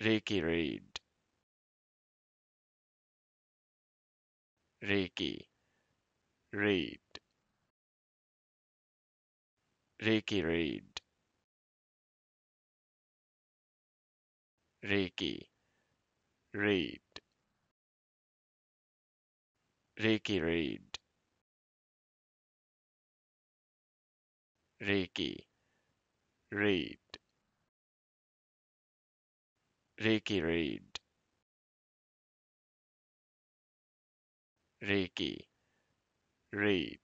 Ricky Reed. Ricky Reed. Ricky Reed. Ricky Reed. Ricky Reed. Ricky Reed. Ricky Reed. Ricky Reed.